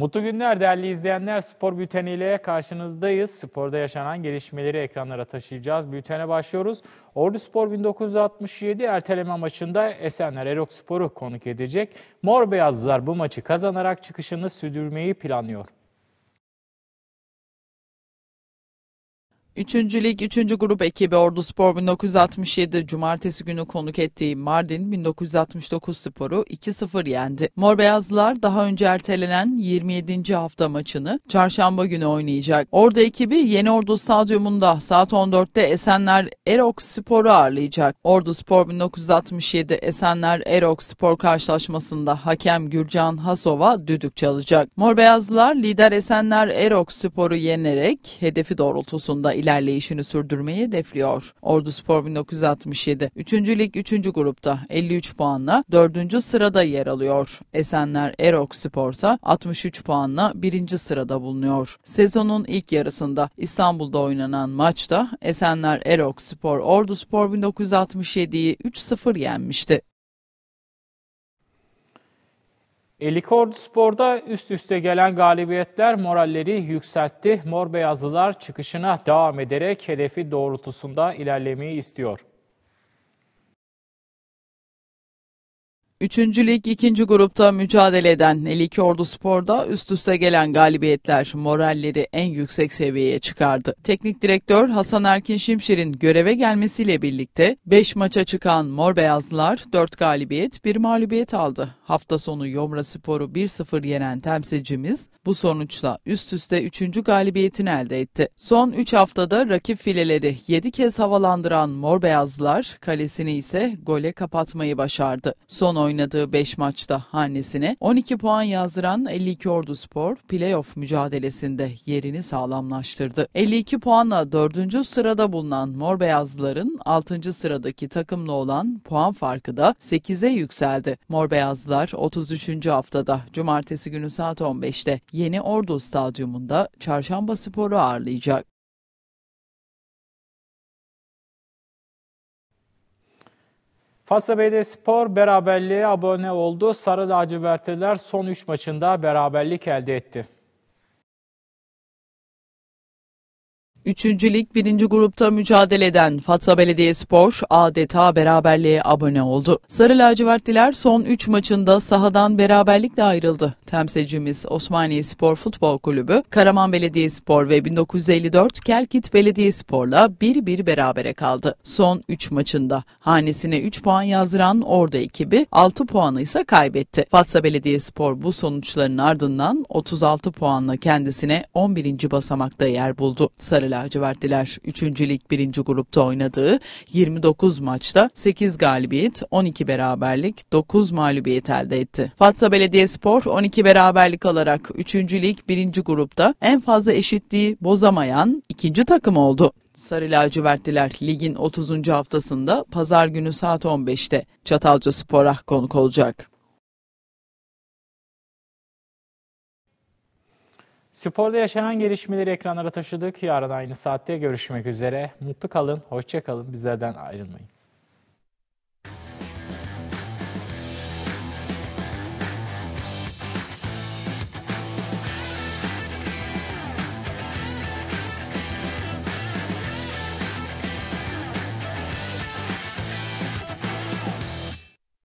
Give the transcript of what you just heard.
Mutlu günler değerli izleyenler. Spor Bülteni ile karşınızdayız. Sporda yaşanan gelişmeleri ekranlara taşıyacağız. Bültene başlıyoruz. Ordu Spor 1967 erteleme maçında Esenler Erok Spor'u konuk edecek. Mor Beyazlılar bu maçı kazanarak çıkışını sürdürmeyi planlıyor. Üçüncü Lig üçüncü Grup ekibi Ordu Spor 1967 Cumartesi günü konuk ettiği Mardin 1969 Spor'u 2-0 yendi. Mor Beyazlılar daha önce ertelenen 27. hafta maçını çarşamba günü oynayacak. Ordu ekibi Yeni Ordu Stadyumunda saat 14'te Esenler Erok Spor'u ağırlayacak. Ordu Spor 1967 Esenler Erok Spor karşılaşmasında hakem Gürcan Hasova düdük çalacak. Mor Beyazlılar lider Esenler Erok Spor'u yenerek hedefi doğrultusunda ilerleyişini sürdürmeyi hedefliyor. Ordu Spor 1967 3. Lig 3. grupta 53 puanla 4. sırada yer alıyor. Esenler Erok Spor ise 63 puanla 1. sırada bulunuyor. Sezonun ilk yarısında İstanbul'da oynanan maçta Esenler Erok Spor Ordu Spor 1967'yi 3-0 yenmişti. Elikord Spor'da üst üste gelen galibiyetler moralleri yükseltti. Mor Beyazlılar çıkışına devam ederek hedefi doğrultusunda ilerlemeyi istiyor. Üçüncü lig ikinci grupta mücadele eden Eliki Ordu Spor'da üst üste gelen galibiyetler moralleri en yüksek seviyeye çıkardı. Teknik direktör Hasan Erkin Şimşir'in göreve gelmesiyle birlikte 5 maça çıkan Mor Beyazlılar 4 galibiyet 1 mağlubiyet aldı. Hafta sonu Yomra Spor'u 1-0 yenen temsilcimiz bu sonuçla üst üste 3. galibiyetini elde etti. Son 3 haftada rakip fileleri 7 kez havalandıran Mor Beyazlılar kalesini ise gole kapatmayı başardı. Son oyun oynadığı 5 maçta hanesine 12 puan yazdıran 52 Ordu Spor playoff mücadelesinde yerini sağlamlaştırdı. 52 puanla 4. sırada bulunan Mor Beyazlıların 6. sıradaki takımla olan puan farkı da 8'e yükseldi. Mor Beyazlılar 33. haftada cumartesi günü saat 15'te Yeni Ordu Stadyumunda Çarşamba Spor'u ağırlayacak. Fasla Spor beraberliğe abone oldu. Sarı lacivertliler son 3 maçında beraberlik elde etti. Üçüncülük birinci grupta mücadele eden Fatsa Belediyespor adeta beraberliğe abone oldu. Sarı lacivertliler son 3 maçında sahadan beraberlikle ayrıldı. Temsilcimiz Osmaniye Spor Futbol Kulübü, Karaman Belediyespor ve 1954 Kelkit Belediyespor'la 1-1 berabere kaldı. Son 3 maçında hanesine 3 puan yazdıran Ordu ekibi 6 puanı ise kaybetti. Fatsa Belediyespor bu sonuçların ardından 36 puanla kendisine 11. basamakta yer buldu. Sarı lacivertliler 3. Lig 1. grupta oynadığı 29 maçta 8 galibiyet, 12 beraberlik, 9 mağlubiyet elde etti. Fatsa Belediyespor 12 beraberlik alarak 3. Lig 1. grupta en fazla eşitliği bozamayan ikinci takım oldu. Sarı lacivertliler ligin 30. haftasında pazar günü saat 15'te Çatalca Spor'a konuk olacak. Sporda yaşanan gelişmeleri ekranlara taşıdık. Yarın aynı saatte görüşmek üzere. Mutlu kalın, hoşça kalın. Bizlerden ayrılmayın.